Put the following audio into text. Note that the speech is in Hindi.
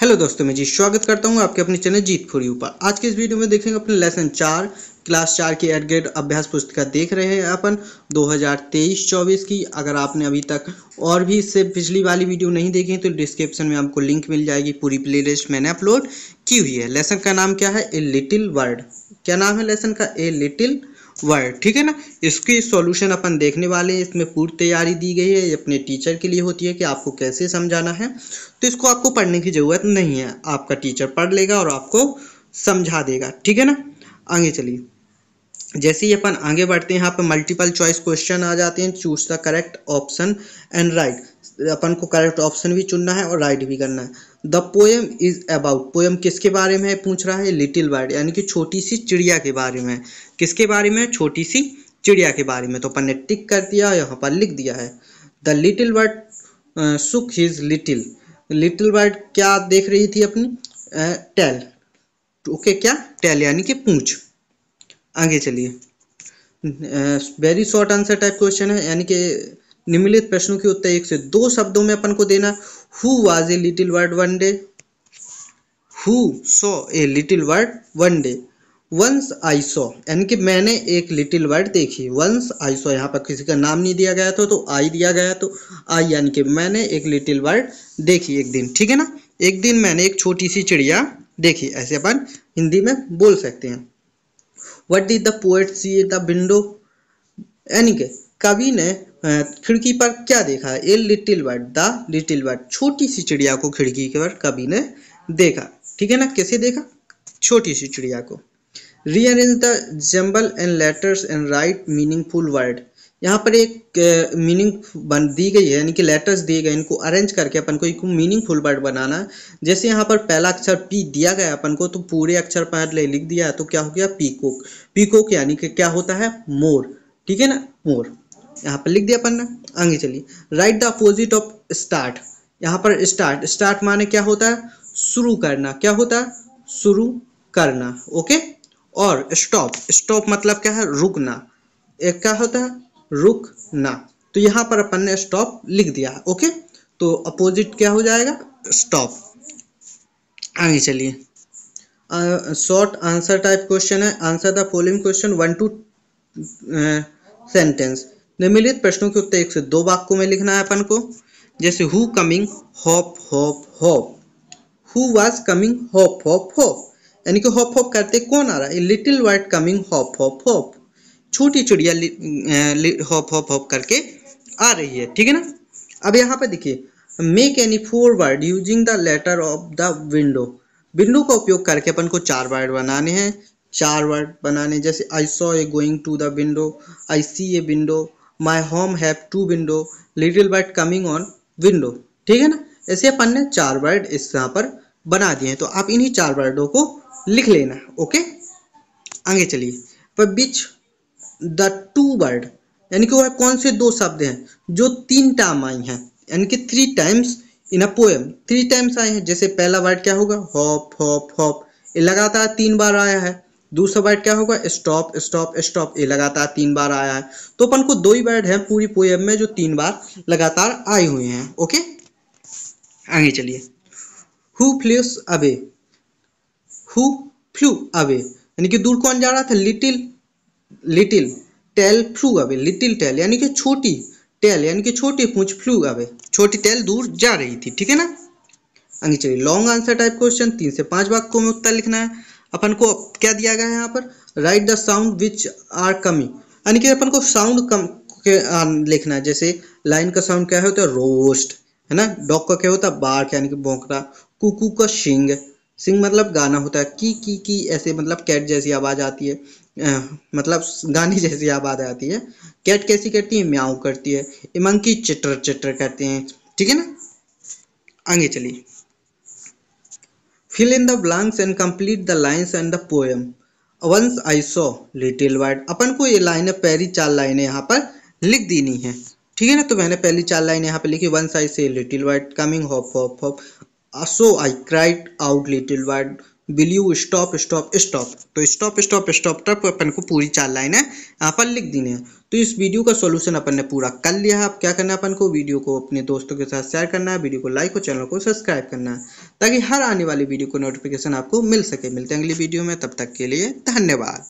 हेलो दोस्तों मैं जी स्वागत करता हूं आपके अपने चैनल जीत फोर यू पर आज के इस वीडियो में देखेंगे अपने लेसन चार क्लास चार की एड ग्रेड अभ्यास पुस्तिका देख रहे हैं अपन 2023-24 की अगर आपने अभी तक और भी इससे पिछली वाली वीडियो नहीं देखी तो डिस्क्रिप्शन में आपको लिंक मिल जाएगी पूरी प्ले मैंने अपलोड की हुई है लेसन का नाम क्या है ए लिटिल वर्ड क्या नाम है लेसन का ए लिटिल वर्ड ठीक है ना इसके सॉल्यूशन अपन देखने वाले हैं इसमें पूरी तैयारी दी गई है ये अपने टीचर के लिए होती है कि आपको कैसे समझाना है तो इसको आपको पढ़ने की ज़रूरत नहीं है आपका टीचर पढ़ लेगा और आपको समझा देगा ठीक है ना आगे चलिए जैसे ही अपन आगे बढ़ते हैं यहाँ पर मल्टीपल चॉइस क्वेश्चन आ जाते हैं choose the correct option and write अपन को करेक्ट ऑप्शन भी चुनना है और राइट भी करना है the poem is about poem किसके बारे में पूछ रहा है लिटिल बर्ड यानी कि छोटी सी चिड़िया के बारे में किसके बारे में छोटी सी चिड़िया के बारे में तो अपन ने टिक कर दिया यहाँ पर लिख दिया है the little bird shook his little little bird क्या देख रही थी अपनी टेल uh, ओके क्या टेल यानी कि पूछ आगे चलिए very short answer type question है यानी कि निम्नलिखित प्रश्नों के उत्तर एक से दो शब्दों में अपन को देना who was a little bird one day who saw a little bird one day once I saw यानी कि मैंने एक लिटिल वर्ड देखी वंस आई सो यहाँ पर किसी का नाम नहीं दिया गया था तो आई दिया गया तो आई यानी कि मैंने एक लिटिल वर्ड देखी एक दिन ठीक है ना एक दिन मैंने एक छोटी सी चिड़िया देखी ऐसे अपन हिंदी में बोल सकते हैं what does the poet see the window यानी कि कवि ने खिड़की पर क्या देखा a little bird the little bird छोटी सी चिड़िया को खिड़की पर कवि ने देखा ठीक है ना कैसे देखा छोटी सी चिड़िया को rearrange the jumble and letters and write meaningful word यहाँ पर एक मीनिंग बन दी गई है यानी कि लेटर्स दिए गए इनको अरेंज करके अपन को एक मीनिंगफुल वर्ड बनाना जैसे यहाँ पर पहला अक्षर पी दिया गया अपन को तो पूरे अक्षर पर लिख दिया तो क्या हो गया पीकोक पीकोक यानी कि क्या होता है मोर ठीक है ना मोर यहाँ पर लिख दिया अपन ने आगे चलिए write the opposite of start यहाँ पर स्टार्ट स्टार्ट माने क्या होता है शुरू करना क्या होता है शुरू करना ओके और स्टॉप स्टॉप मतलब क्या है रुकना एक क्या होता है रुकना तो यहाँ पर अपन ने स्टॉप लिख दिया ओके तो अपोजिट क्या हो जाएगा स्टॉप आगे चलिए शॉर्ट आंसर टाइप क्वेश्चन है answer the following question one two sentence निम्नलिखित प्रश्नों के उत्तर एक से दो वाक्यों में लिखना है अपन को जैसे who coming hop hop hop who was coming hop hop hop यानी कि हॉप हॉप करते कौन आ रहा है little bird coming hop hop hop छोटी चिड़िया हॉप हॉप हॉप करके आ रही है ठीक है ना अब यहाँ पर देखिए make any four word using the letter of the window window का उपयोग करके अपन को चार वर्ड बनाने हैं चार वर्ड बनाने जैसे I saw a going to the window I see a window my home have two window little bird coming on window ठीक है ना ऐसे अपन ने चार वर्ड इस यहाँ पर बना दिए हैं तो आप इन्हीं चार वर्डों को लिख लेना ओके आगे चलिए पर बिच द टू वर्ड यानी कि वह कौन से दो शब्द हैं जो तीन टाइम आई हैं यानी कि three times in a poem three times आए हैं जैसे पहला वर्ड क्या होगा हॉप हॉप हॉप लगातार तीन बार आया है दूसरा वर्ड क्या होगा स्टॉप स्टॉप स्टॉप ये लगातार तीन बार आया है तो अपन को दो ही वर्ड है पूरी पोएम में जो तीन बार लगातार आए हुए हैं ओके आगे चलिए who flies away who flew away यानी कि दूर कौन जा रहा था little little tail flew away little tail यानी कि छोटी टेल यानी कि छोटी पूछ फ्लू अवे छोटी टेल दूर जा रही थी ठीक है ना आगे चलिए लॉन्ग आंसर टाइप क्वेश्चन तीन से पांच वाक्यों में उत्तर लिखना है अपन को क्या दिया गया है यहाँ पर write the sound which are coming यानी कि अपन को साउंड कम के लिखना है जैसे लाइन का साउंड क्या होता है रोस्ट है ना डॉग का क्या होता है बार्क यानी कि भोंकना कुकू का शिंग सिंग मतलब गाना होता है की की की ऐसे मतलब कैट जैसी आवाज़ आती है आ, मतलब गाने जैसी आवाज़ आती है कैट कैसी करती है म्याऊ करती है मंकी चिटर चिटर कहते हैं ठीक है ना आगे चलिए Fill in the blanks and complete the lines and the poem. Once I saw little white. अपन को ये लाइनें पहली चार लाइनें यहाँ पर लिख देनी है ठीक है ना तो मैंने पहली चार लाइन यहाँ पर लिखी once I saw little bird coming hop hop hop so I cried out little bird will you stop stop stop तो स्टॉप स्टॉप स्टॉप तक अपन को पूरी चार लाइनें यहाँ पर लिख देनी है तो इस वीडियो का सॉल्यूशन अपन ने पूरा कर लिया है अब क्या करना है अपन को वीडियो को अपने दोस्तों के साथ शेयर करना है वीडियो को लाइक और चैनल को सब्सक्राइब करना है ताकि हर आने वाली वीडियो को नोटिफिकेशन आपको मिल सके मिलते हैं अगली वीडियो में तब तक के लिए धन्यवाद